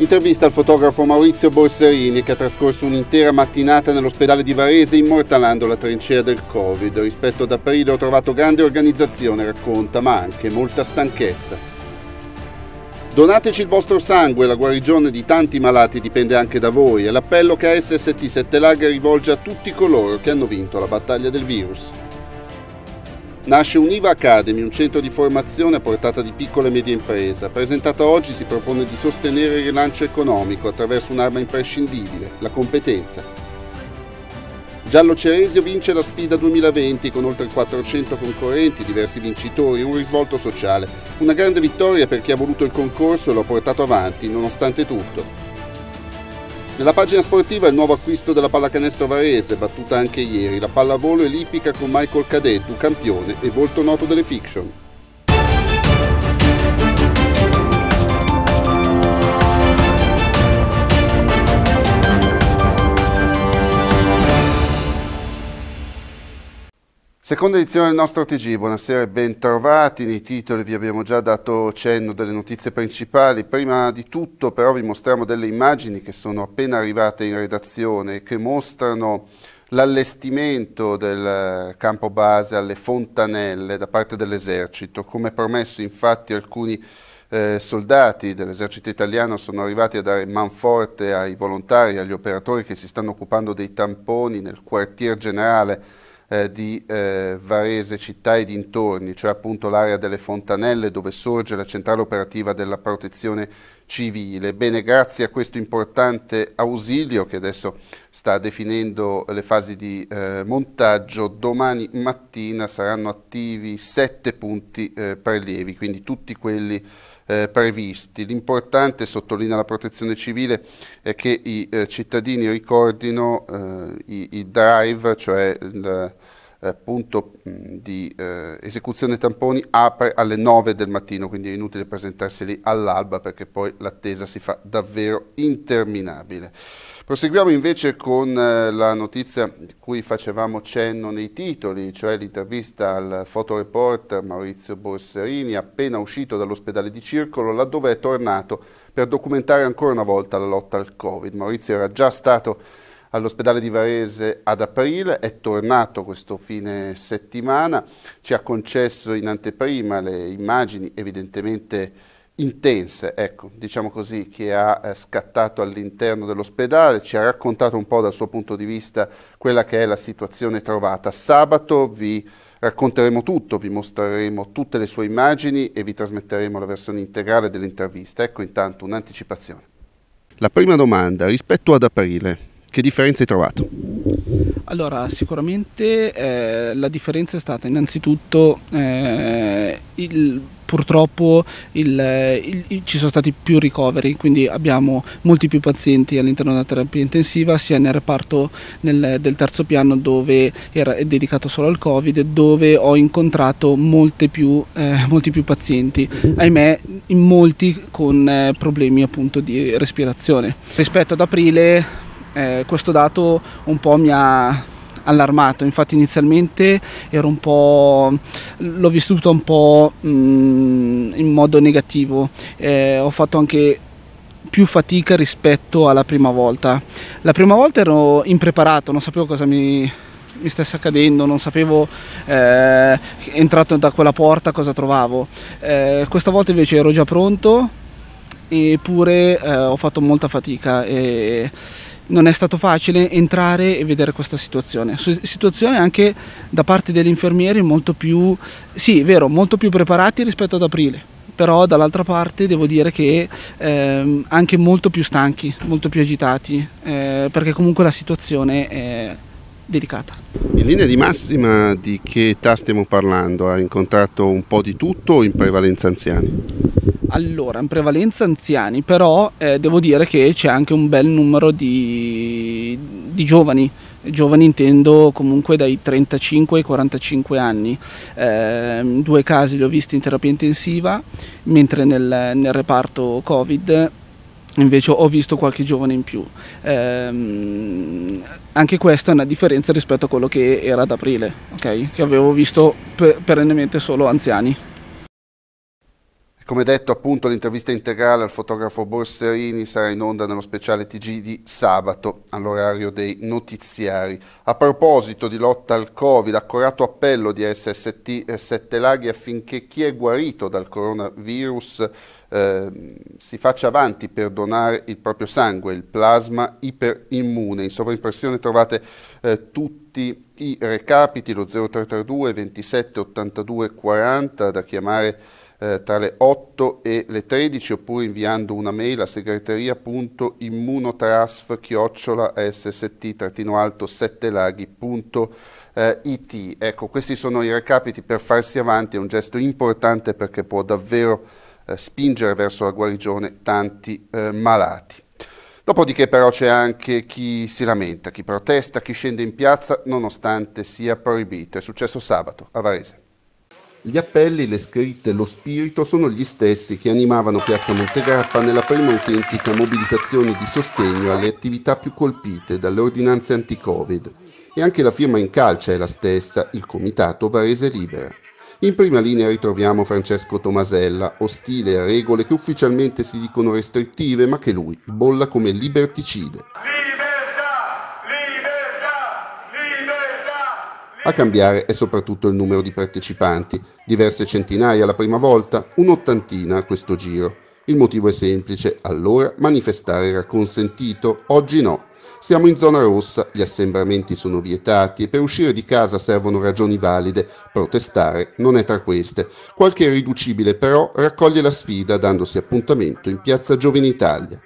Intervista al fotografo Maurizio Borserini che ha trascorso un'intera mattinata nell'ospedale di Varese immortalando la trincea del Covid. Rispetto ad aprile ho trovato grande organizzazione, racconta, ma anche molta stanchezza. Donateci il vostro sangue, la guarigione di tanti malati dipende anche da voi, è l'appello che ASST 7 Lager rivolge a tutti coloro che hanno vinto la battaglia del virus. Nasce Univa Academy, un centro di formazione a portata di piccola e media impresa. Presentata oggi si propone di sostenere il rilancio economico attraverso un'arma imprescindibile, la competenza. Giallo Ceresio vince la sfida 2020 con oltre 400 concorrenti, diversi vincitori, un risvolto sociale. Una grande vittoria per chi ha voluto il concorso e lo ha portato avanti, nonostante tutto. Nella pagina sportiva il nuovo acquisto della pallacanestro varese, battuta anche ieri, la pallavolo e con Michael Cadet, un campione e volto noto delle fiction. Seconda edizione del nostro TG, buonasera e bentrovati, nei titoli vi abbiamo già dato cenno delle notizie principali, prima di tutto però vi mostriamo delle immagini che sono appena arrivate in redazione che mostrano l'allestimento del campo base alle fontanelle da parte dell'esercito, come promesso infatti alcuni eh, soldati dell'esercito italiano sono arrivati a dare manforte ai volontari, agli operatori che si stanno occupando dei tamponi nel quartier generale eh, di eh, Varese città e dintorni, cioè appunto l'area delle fontanelle dove sorge la centrale operativa della protezione civile. Bene, grazie a questo importante ausilio che adesso sta definendo le fasi di eh, montaggio, domani mattina saranno attivi sette punti eh, prelievi, quindi tutti quelli eh, previsti. L'importante, sottolinea la protezione civile, è che i eh, cittadini ricordino eh, i, i, drive, cioè il eh, punto mm, di eh, esecuzione tamponi apre alle 9 del mattino, quindi è inutile presentarsi lì all'alba perché poi l'attesa si fa davvero interminabile. Proseguiamo invece con eh, la notizia di cui facevamo cenno nei titoli, cioè l'intervista al fotoreporter Maurizio Borserini appena uscito dall'ospedale di Circolo laddove è tornato per documentare ancora una volta la lotta al Covid. Maurizio era già stato all'ospedale di Varese ad aprile, è tornato questo fine settimana, ci ha concesso in anteprima le immagini evidentemente intense, ecco, diciamo così, che ha eh, scattato all'interno dell'ospedale, ci ha raccontato un po' dal suo punto di vista quella che è la situazione trovata. Sabato vi racconteremo tutto, vi mostreremo tutte le sue immagini e vi trasmetteremo la versione integrale dell'intervista. Ecco intanto un'anticipazione. La prima domanda, rispetto ad aprile, che differenza hai trovato? Allora, sicuramente eh, la differenza è stata innanzitutto eh, il purtroppo il, eh, il, il, ci sono stati più ricoveri, quindi abbiamo molti più pazienti all'interno della terapia intensiva, sia nel reparto nel, del terzo piano dove era dedicato solo al Covid, dove ho incontrato più, eh, molti più pazienti, ahimè in molti con eh, problemi appunto di respirazione. Rispetto ad aprile eh, questo dato un po' mi ha allarmato, infatti inizialmente l'ho vissuto un po' mh, mm, in modo negativo, eh, ho fatto anche più fatica rispetto alla prima volta. La prima volta ero impreparato, non sapevo cosa mi, mi stesse accadendo, non sapevo eh, entrato da quella porta cosa trovavo. Eh, questa volta invece ero già pronto eppure eh, ho fatto molta fatica e, non è stato facile entrare e vedere questa situazione. Situazione anche da parte degli infermieri molto più, sì, è vero, molto più preparati rispetto ad aprile, però dall'altra parte devo dire che eh, anche molto più stanchi, molto più agitati, eh, perché comunque la situazione è delicata. In linea di massima di che età stiamo parlando? Ha incontrato un po' di tutto o in prevalenza anziani? Allora, in prevalenza anziani, però eh, devo dire che c'è anche un bel numero di, di giovani, giovani intendo comunque dai 35 ai 45 anni. Eh, due casi li ho visti in terapia intensiva, mentre nel, nel reparto Covid invece ho visto qualche giovane in più. Ehm, anche questa è una differenza rispetto a quello che era ad aprile, okay? che avevo visto per perennemente solo anziani. Come detto appunto l'intervista integrale al fotografo Borserini sarà in onda nello speciale TG di sabato all'orario dei notiziari. A proposito di lotta al Covid, accorato appello di SST eh, Sette Laghi affinché chi è guarito dal coronavirus Ehm, si faccia avanti per donare il proprio sangue, il plasma iperimmune. In sovraimpressione trovate eh, tutti i recapiti, lo 0332 27 82 40 da chiamare eh, tra le 8 e le 13 oppure inviando una mail a segreteriaimmunotrasf sst 7 laghiit eh, Ecco, questi sono i recapiti per farsi avanti, è un gesto importante perché può davvero eh, spingere verso la guarigione tanti eh, malati. Dopodiché però c'è anche chi si lamenta, chi protesta, chi scende in piazza nonostante sia proibito. È successo sabato a Varese. Gli appelli, le scritte, lo spirito sono gli stessi che animavano Piazza Montegrappa nella prima autentica mobilitazione di sostegno alle attività più colpite dalle ordinanze anti-Covid. E anche la firma in calce è la stessa, il Comitato Varese Libera. In prima linea ritroviamo Francesco Tomasella, ostile a regole che ufficialmente si dicono restrittive ma che lui bolla come liberticide. a cambiare è soprattutto il numero di partecipanti, diverse centinaia la prima volta, un'ottantina a questo giro. Il motivo è semplice, allora manifestare era consentito, oggi no, siamo in zona rossa, gli assembramenti sono vietati e per uscire di casa servono ragioni valide, protestare non è tra queste. Qualche irriducibile però raccoglie la sfida dandosi appuntamento in piazza Giovine Italia.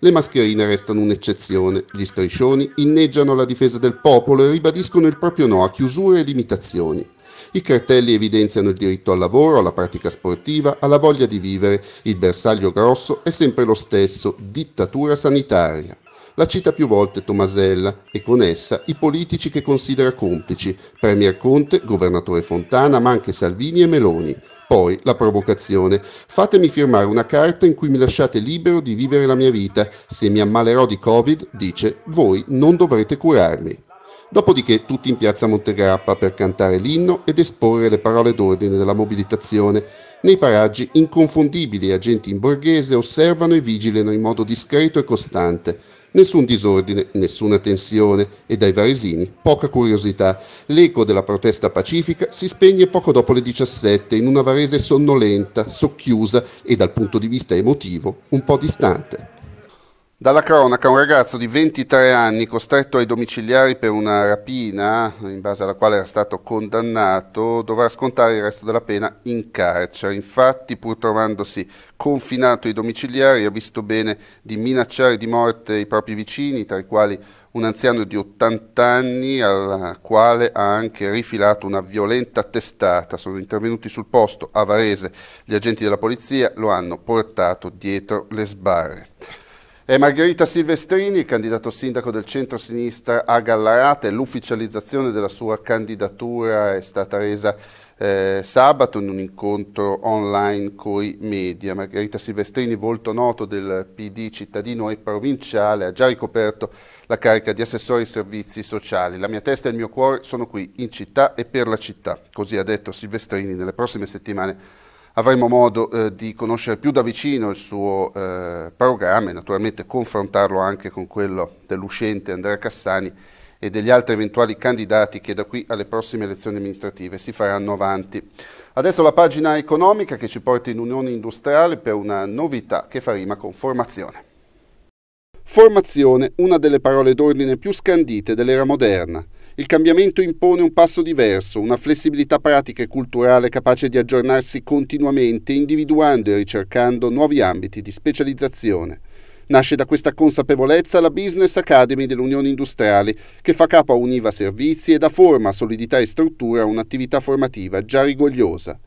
Le mascherine restano un'eccezione, gli striscioni inneggiano la difesa del popolo e ribadiscono il proprio no a chiusure e limitazioni. I cartelli evidenziano il diritto al lavoro, alla pratica sportiva, alla voglia di vivere. Il bersaglio grosso è sempre lo stesso, dittatura sanitaria. La cita più volte Tomasella e con essa i politici che considera complici, Premier Conte, Governatore Fontana, ma anche Salvini e Meloni. Poi la provocazione. Fatemi firmare una carta in cui mi lasciate libero di vivere la mia vita. Se mi ammalerò di Covid, dice, voi non dovrete curarmi. Dopodiché tutti in piazza Montegrappa per cantare l'inno ed esporre le parole d'ordine della mobilitazione. Nei paraggi inconfondibili agenti in borghese osservano e vigilano in modo discreto e costante. Nessun disordine, nessuna tensione e dai varesini poca curiosità. L'eco della protesta pacifica si spegne poco dopo le 17 in una varese sonnolenta, socchiusa e dal punto di vista emotivo un po' distante. Dalla cronaca un ragazzo di 23 anni costretto ai domiciliari per una rapina, in base alla quale era stato condannato, dovrà scontare il resto della pena in carcere. Infatti, pur trovandosi confinato ai domiciliari, ha visto bene di minacciare di morte i propri vicini, tra i quali un anziano di 80 anni al quale ha anche rifilato una violenta testata. Sono intervenuti sul posto a Varese gli agenti della polizia, lo hanno portato dietro le sbarre. È Margherita Silvestrini, candidato sindaco del centro-sinistra a Gallarate. L'ufficializzazione della sua candidatura è stata resa eh, sabato in un incontro online coi media. Margherita Silvestrini, volto noto del PD cittadino e provinciale, ha già ricoperto la carica di assessore ai servizi sociali. La mia testa e il mio cuore sono qui, in città e per la città. Così ha detto Silvestrini nelle prossime settimane avremo modo eh, di conoscere più da vicino il suo eh, programma e naturalmente confrontarlo anche con quello dell'uscente Andrea Cassani e degli altri eventuali candidati che da qui alle prossime elezioni amministrative si faranno avanti. Adesso la pagina economica che ci porta in Unione Industriale per una novità che fa rima con formazione. Formazione, una delle parole d'ordine più scandite dell'era moderna. Il cambiamento impone un passo diverso, una flessibilità pratica e culturale capace di aggiornarsi continuamente, individuando e ricercando nuovi ambiti di specializzazione. Nasce da questa consapevolezza la Business Academy dell'Unione Industriale, che fa capo a Univa Servizi e dà forma, solidità e struttura a un'attività formativa già rigogliosa.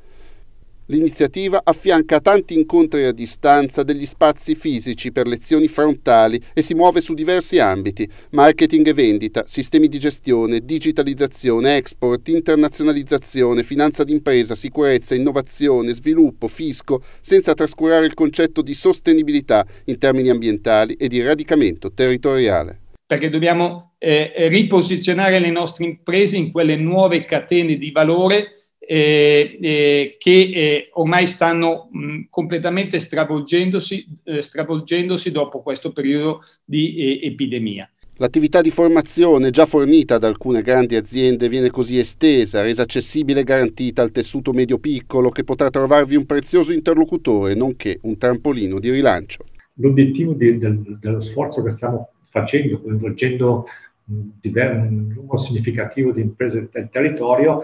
L'iniziativa affianca tanti incontri a distanza degli spazi fisici per lezioni frontali e si muove su diversi ambiti, marketing e vendita, sistemi di gestione, digitalizzazione, export, internazionalizzazione, finanza d'impresa, sicurezza, innovazione, sviluppo, fisco, senza trascurare il concetto di sostenibilità in termini ambientali e di radicamento territoriale perché dobbiamo eh, riposizionare le nostre imprese in quelle nuove catene di valore eh, eh, che eh, ormai stanno mh, completamente stravolgendosi, eh, stravolgendosi, dopo questo periodo di eh, epidemia. L'attività di formazione già fornita da alcune grandi aziende viene così estesa, resa accessibile e garantita al tessuto medio-piccolo che potrà trovarvi un prezioso interlocutore, nonché un trampolino di rilancio. L'obiettivo del, dello sforzo che stiamo facendo, coinvolgendo un numero significativo di imprese del territorio,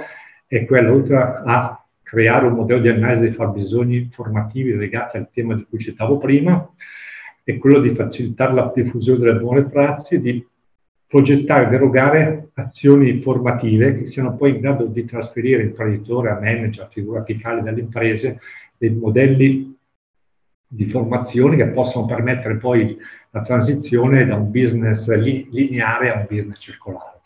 è quella, oltre a creare un modello di analisi dei fabbisogni formativi legati al tema di cui citavo prima, è quello di facilitare la diffusione delle buone prassi, di progettare e derogare azioni formative che siano poi in grado di trasferire imprenditore a manager, a figura apicale delle imprese, dei modelli di formazione che possono permettere poi la transizione da un business lineare a un business circolare.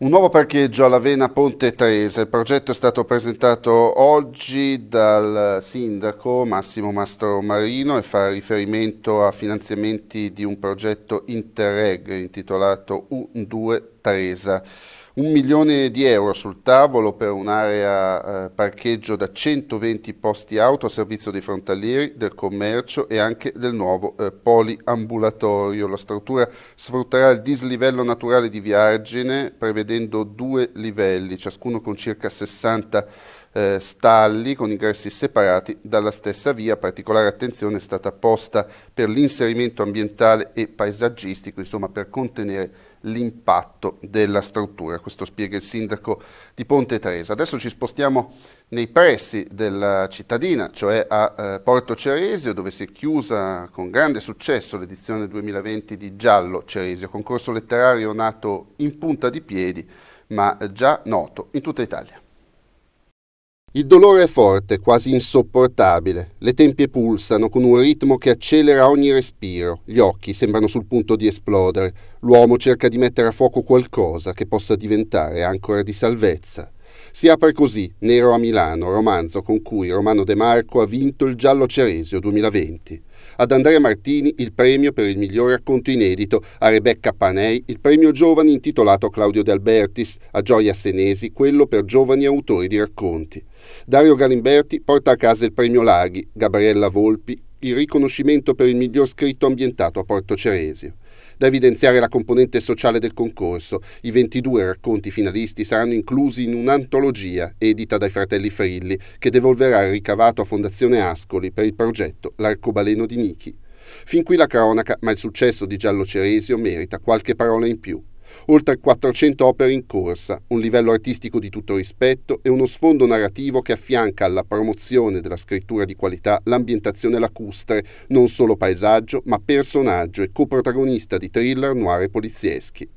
Un nuovo parcheggio all'Avena Ponte Trese, il progetto è stato presentato oggi dal sindaco Massimo Mastro Marino e fa riferimento a finanziamenti di un progetto Interreg intitolato U2 Vartaresa. Un milione di euro sul tavolo per un'area eh, parcheggio da 120 posti auto a servizio dei frontalieri, del commercio e anche del nuovo eh, poliambulatorio. La struttura sfrutterà il dislivello naturale di Viargine prevedendo due livelli, ciascuno con circa 60 eh, stalli con ingressi separati dalla stessa via. Particolare attenzione è stata posta per l'inserimento ambientale e paesaggistico, insomma per contenere l'impatto della struttura. Questo spiega il sindaco di Ponte Teresa. Adesso ci spostiamo nei pressi della cittadina, cioè a eh, Porto Ceresio, dove si è chiusa con grande successo l'edizione 2020 di Giallo Ceresio, concorso letterario nato in punta di piedi, ma già noto in tutta Italia. Il dolore è forte, quasi insopportabile. Le tempie pulsano con un ritmo che accelera ogni respiro. Gli occhi sembrano sul punto di esplodere. L'uomo cerca di mettere a fuoco qualcosa che possa diventare ancora di salvezza. Si apre così Nero a Milano, romanzo con cui Romano De Marco ha vinto il Giallo Ceresio 2020. Ad Andrea Martini il premio per il miglior racconto inedito, a Rebecca Panei il premio giovani intitolato Claudio De Albertis, a Gioia Senesi quello per giovani autori di racconti. Dario Galimberti porta a casa il premio Larghi, Gabriella Volpi il riconoscimento per il miglior scritto ambientato a Porto Ceresio. Da evidenziare la componente sociale del concorso, i 22 racconti finalisti saranno inclusi in un'antologia edita dai fratelli Frilli che devolverà il ricavato a Fondazione Ascoli per il progetto L'arcobaleno di Nichi. Fin qui la cronaca, ma il successo di Giallo Ceresio merita qualche parola in più oltre 400 opere in corsa, un livello artistico di tutto rispetto e uno sfondo narrativo che affianca alla promozione della scrittura di qualità l'ambientazione lacustre, non solo paesaggio, ma personaggio e coprotagonista di thriller noir e polizieschi.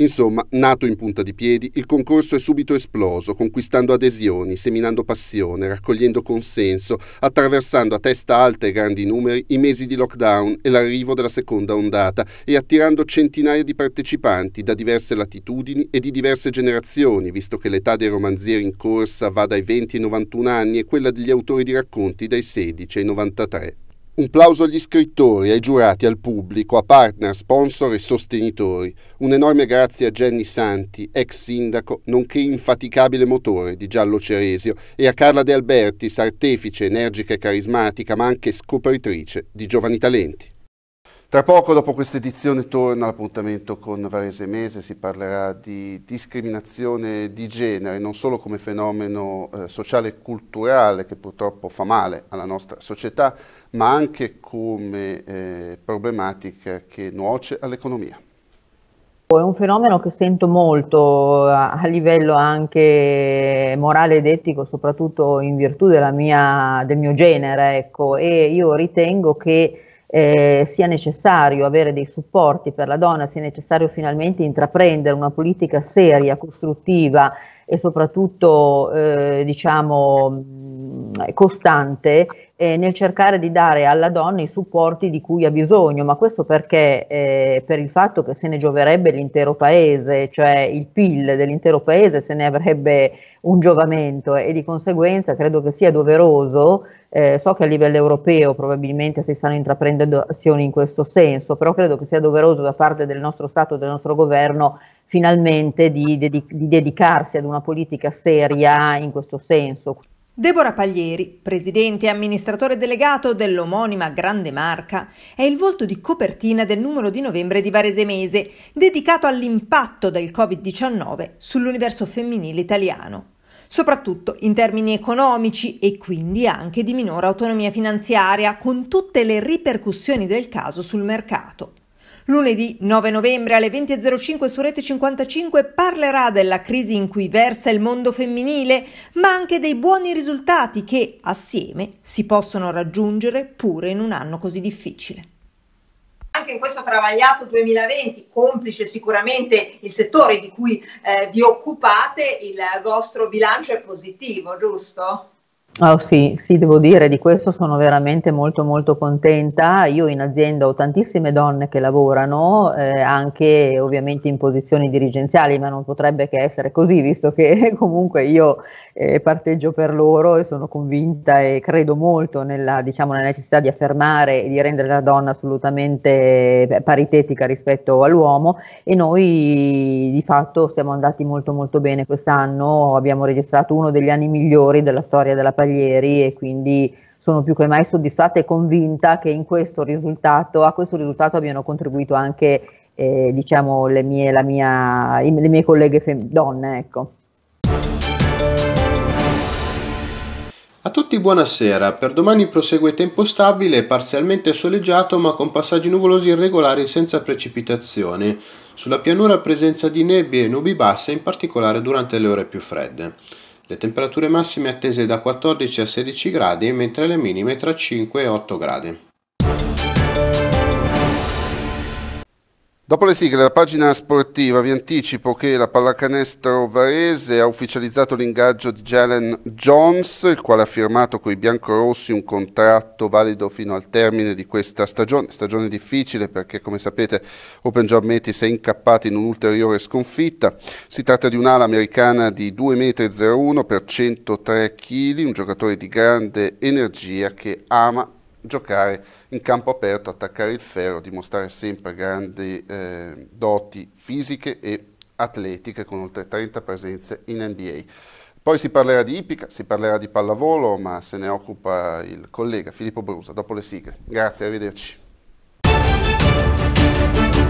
Insomma, nato in punta di piedi, il concorso è subito esploso, conquistando adesioni, seminando passione, raccogliendo consenso, attraversando a testa alta e grandi numeri i mesi di lockdown e l'arrivo della seconda ondata e attirando centinaia di partecipanti da diverse latitudini e di diverse generazioni, visto che l'età dei romanzieri in corsa va dai 20 ai 91 anni e quella degli autori di racconti dai 16 ai 93. Un plauso agli scrittori, ai giurati, al pubblico, a partner, sponsor e sostenitori. Un enorme grazie a Jenny Santi, ex sindaco, nonché infaticabile motore di Giallo Ceresio, e a Carla De Albertis, artefice, energica e carismatica, ma anche scopritrice di giovani talenti. Tra poco, dopo questa edizione, torna l'appuntamento con Varese Mese, si parlerà di discriminazione di genere, non solo come fenomeno eh, sociale e culturale che purtroppo fa male alla nostra società, ma anche come eh, problematica che nuoce all'economia. È un fenomeno che sento molto eh, a livello anche morale ed etico, soprattutto in virtù mia, del mio genere, ecco, e io ritengo che eh, sia necessario avere dei supporti per la donna, sia necessario finalmente intraprendere una politica seria, costruttiva e soprattutto eh, diciamo, costante eh, nel cercare di dare alla donna i supporti di cui ha bisogno, ma questo perché eh, per il fatto che se ne gioverebbe l'intero paese, cioè il PIL dell'intero paese se ne avrebbe un giovamento e di conseguenza credo che sia doveroso, eh, so che a livello europeo probabilmente si stanno intraprendendo azioni in questo senso, però credo che sia doveroso da parte del nostro Stato, del nostro governo, finalmente di, di, di dedicarsi ad una politica seria in questo senso. Deborah Paglieri, presidente e amministratore delegato dell'omonima Grande Marca, è il volto di copertina del numero di novembre di Varese Mese, dedicato all'impatto del Covid-19 sull'universo femminile italiano, soprattutto in termini economici e quindi anche di minore autonomia finanziaria, con tutte le ripercussioni del caso sul mercato. Lunedì 9 novembre alle 20.05 su Rete 55 parlerà della crisi in cui versa il mondo femminile, ma anche dei buoni risultati che, assieme, si possono raggiungere pure in un anno così difficile anche in questo travagliato 2020, complice sicuramente il settore di cui eh, vi occupate, il vostro bilancio è positivo, giusto? Oh, sì, sì, devo dire, di questo sono veramente molto molto contenta. Io in azienda ho tantissime donne che lavorano, eh, anche ovviamente in posizioni dirigenziali, ma non potrebbe che essere così, visto che comunque io eh, parteggio per loro e sono convinta e credo molto nella, diciamo, nella necessità di affermare e di rendere la donna assolutamente eh, paritetica rispetto all'uomo e noi di fatto siamo andati molto molto bene quest'anno, abbiamo registrato uno degli anni migliori della storia della Paglieri e quindi sono più che mai soddisfatta e convinta che questo risultato, a questo risultato abbiano contribuito anche eh, diciamo, le, mie, mia, le mie colleghe fem- donne. Ecco. A tutti buonasera, per domani prosegue tempo stabile parzialmente soleggiato ma con passaggi nuvolosi irregolari senza precipitazioni. Sulla pianura presenza di nebbie e nubi basse in particolare durante le ore più fredde. Le temperature massime attese da 14 a 16 gradi mentre le minime tra 5 e 8 gradi. Dopo le sigle, la pagina sportiva vi anticipo che la pallacanestro varese ha ufficializzato l'ingaggio di Jalen Jones, il quale ha firmato con i biancorossi un contratto valido fino al termine di questa stagione, stagione difficile perché come sapete Open Job Metis è incappato in un'ulteriore sconfitta. Si tratta di un'ala americana di 2,01 m per 103 kg, un giocatore di grande energia che ama giocare in campo aperto, attaccare il ferro, dimostrare sempre grandi eh, doti fisiche e atletiche con oltre 30 presenze in NBA. Poi si parlerà di Ipica, si parlerà di pallavolo, ma se ne occupa il collega Filippo Brusa dopo le sigle. Grazie, arrivederci.